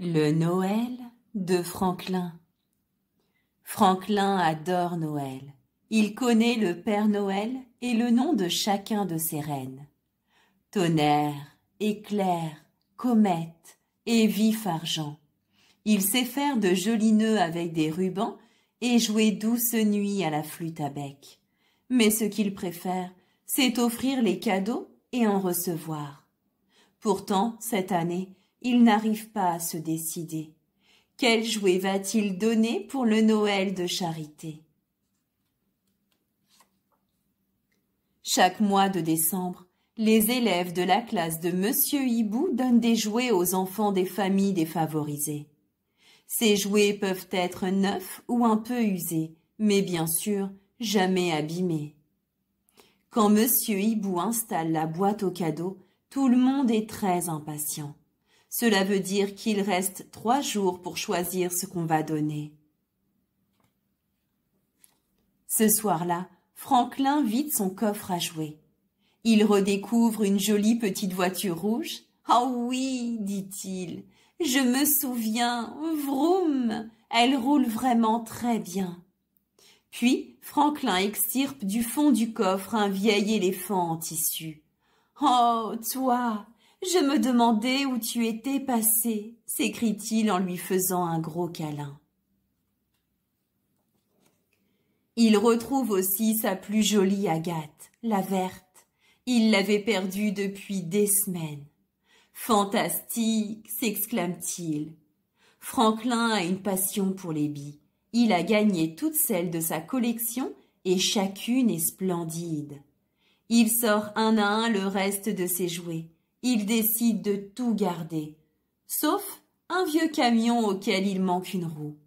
Le Noël de Franklin. Franklin adore Noël. Il connaît le Père Noël et le nom de chacun de ses reines. Tonnerre, éclair, comète et vif argent. Il sait faire de jolis nœuds avec des rubans et jouer douce nuit à la flûte à bec. Mais ce qu'il préfère, c'est offrir les cadeaux et en recevoir. Pourtant, cette année, il n'arrive pas à se décider. Quel jouet va-t-il donner pour le Noël de charité Chaque mois de décembre, les élèves de la classe de Monsieur Hibou donnent des jouets aux enfants des familles défavorisées. Ces jouets peuvent être neufs ou un peu usés, mais bien sûr jamais abîmés. Quand Monsieur Hibou installe la boîte aux cadeaux, tout le monde est très impatient. Cela veut dire qu'il reste trois jours pour choisir ce qu'on va donner. Ce soir-là, Franklin vide son coffre à jouer. Il redécouvre une jolie petite voiture rouge. Ah oh oui, dit-il, je me souviens, vroom, elle roule vraiment très bien. Puis Franklin extirpe du fond du coffre un vieil éléphant en tissu. Oh, toi, je me demandais où tu étais passé, s'écrie-t-il en lui faisant un gros câlin. Il retrouve aussi sa plus jolie Agathe, la verte. Il l'avait perdue depuis des semaines. Fantastique, s'exclame-t-il. Franklin a une passion pour les billes. Il a gagné toutes celles de sa collection et chacune est splendide. Il sort un à un le reste de ses jouets il décide de tout garder, sauf un vieux camion auquel il manque une roue.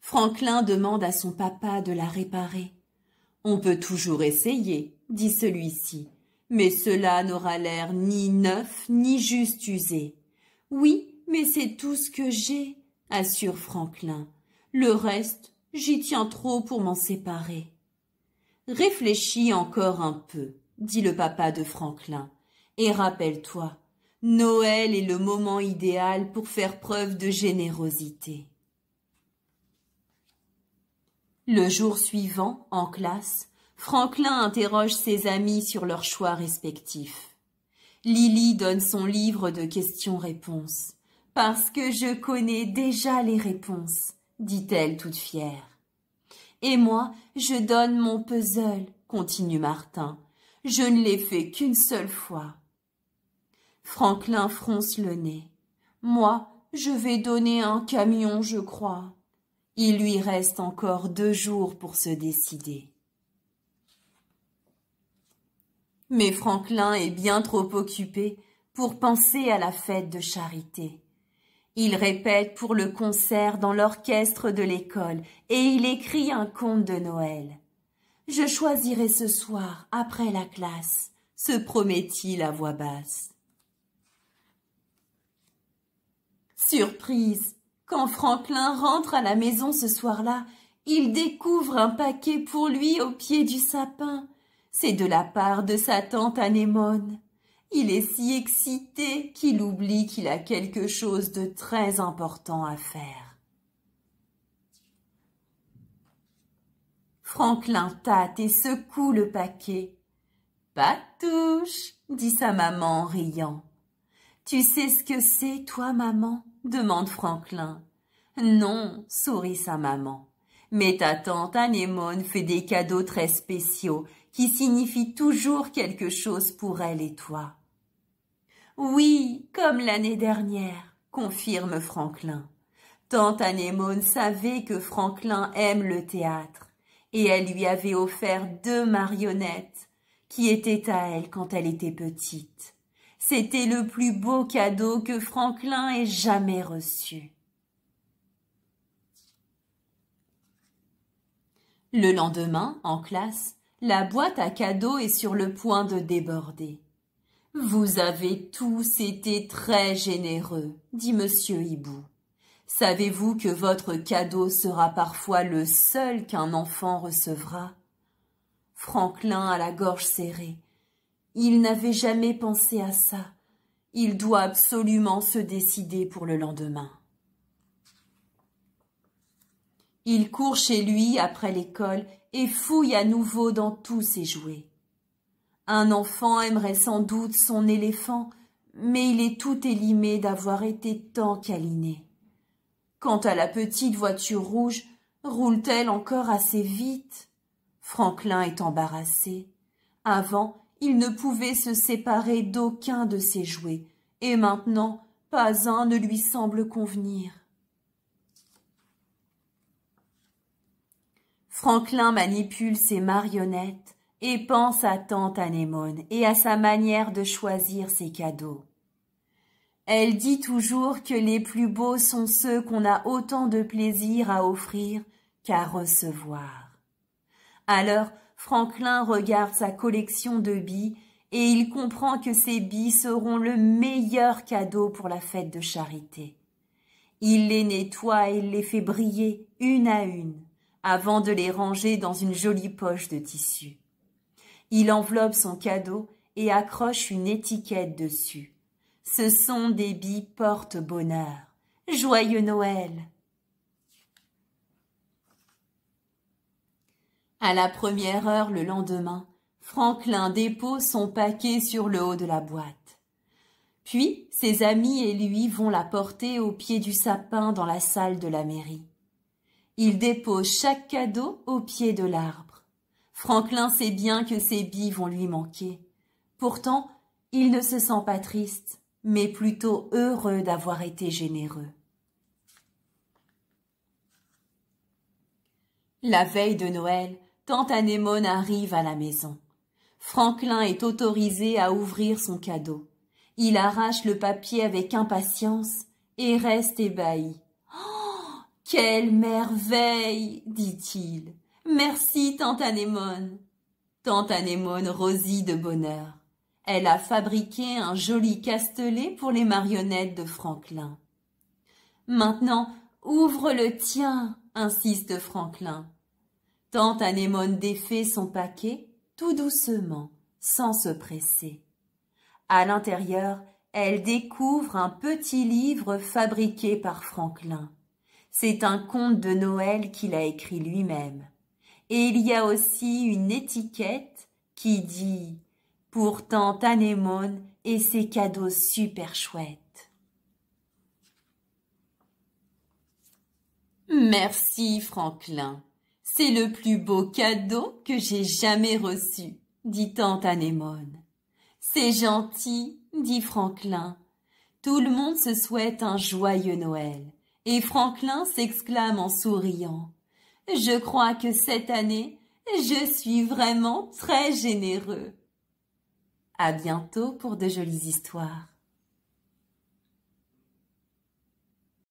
Franklin demande à son papa de la réparer. On peut toujours essayer, dit celui-ci, mais cela n'aura l'air ni neuf ni juste usé. Oui, mais c'est tout ce que j'ai, assure Franklin. Le reste, j'y tiens trop pour m'en séparer. Réfléchis encore un peu dit le papa de Franklin. Et rappelle-toi, Noël est le moment idéal pour faire preuve de générosité. Le jour suivant, en classe, Franklin interroge ses amis sur leurs choix respectifs. Lily donne son livre de questions-réponses. Parce que je connais déjà les réponses, dit-elle toute fière. Et moi, je donne mon puzzle, continue Martin, je ne l'ai fait qu'une seule fois. Franklin fronce le nez. Moi, je vais donner un camion, je crois. Il lui reste encore deux jours pour se décider. Mais Franklin est bien trop occupé pour penser à la fête de charité. Il répète pour le concert dans l'orchestre de l'école et il écrit un conte de Noël. Je choisirai ce soir, après la classe, se promet-il à voix basse. Surprise Quand Franklin rentre à la maison ce soir-là, il découvre un paquet pour lui au pied du sapin. C'est de la part de sa tante Anémone. Il est si excité qu'il oublie qu'il a quelque chose de très important à faire. Franklin tâte et secoue le paquet. Pas touche, dit sa maman en riant. Tu sais ce que c'est, toi, maman demande Franklin. Non, sourit sa maman. Mais ta tante Anémone fait des cadeaux très spéciaux qui signifient toujours quelque chose pour elle et toi. Oui, comme l'année dernière, confirme Franklin. Tante Anémone savait que Franklin aime le théâtre et elle lui avait offert deux marionnettes qui étaient à elle quand elle était petite. C'était le plus beau cadeau que Franklin ait jamais reçu. Le lendemain, en classe, la boîte à cadeaux est sur le point de déborder. Vous avez tous été très généreux, dit monsieur Hibou. Savez-vous que votre cadeau sera parfois le seul qu'un enfant recevra Franklin a la gorge serrée. Il n'avait jamais pensé à ça. Il doit absolument se décider pour le lendemain. Il court chez lui après l'école et fouille à nouveau dans tous ses jouets. Un enfant aimerait sans doute son éléphant, mais il est tout élimé d'avoir été tant câliné. Quant à la petite voiture rouge, roule-t-elle encore assez vite Franklin est embarrassé. Avant, il ne pouvait se séparer d'aucun de ses jouets, et maintenant, pas un ne lui semble convenir. Franklin manipule ses marionnettes et pense à tante Anémone et à sa manière de choisir ses cadeaux. Elle dit toujours que les plus beaux sont ceux qu'on a autant de plaisir à offrir qu'à recevoir. Alors, Franklin regarde sa collection de billes et il comprend que ces billes seront le meilleur cadeau pour la fête de charité. Il les nettoie et les fait briller une à une avant de les ranger dans une jolie poche de tissu. Il enveloppe son cadeau et accroche une étiquette dessus. Ce sont des billes porte bonheur. Joyeux Noël. À la première heure le lendemain, Franklin dépose son paquet sur le haut de la boîte. Puis ses amis et lui vont la porter au pied du sapin dans la salle de la mairie. Il dépose chaque cadeau au pied de l'arbre. Franklin sait bien que ses billes vont lui manquer. Pourtant, il ne se sent pas triste mais plutôt heureux d'avoir été généreux. La veille de Noël, tante arrive à la maison. Franklin est autorisé à ouvrir son cadeau. Il arrache le papier avec impatience et reste ébahi. Oh, quelle merveille dit-il. Merci, tante Anémone. Tante rosit de bonheur. Elle a fabriqué un joli castelet pour les marionnettes de Franklin. Maintenant, ouvre le tien, insiste Franklin. Tante Anémone défait son paquet tout doucement, sans se presser. À l'intérieur, elle découvre un petit livre fabriqué par Franklin. C'est un conte de Noël qu'il a écrit lui-même. Et il y a aussi une étiquette qui dit pour tante Anémone et ses cadeaux super chouettes. Merci, Franklin. C'est le plus beau cadeau que j'ai jamais reçu, dit tante Anémone. C'est gentil, dit Franklin. Tout le monde se souhaite un joyeux Noël. Et Franklin s'exclame en souriant. Je crois que cette année, je suis vraiment très généreux. À bientôt pour de jolies histoires.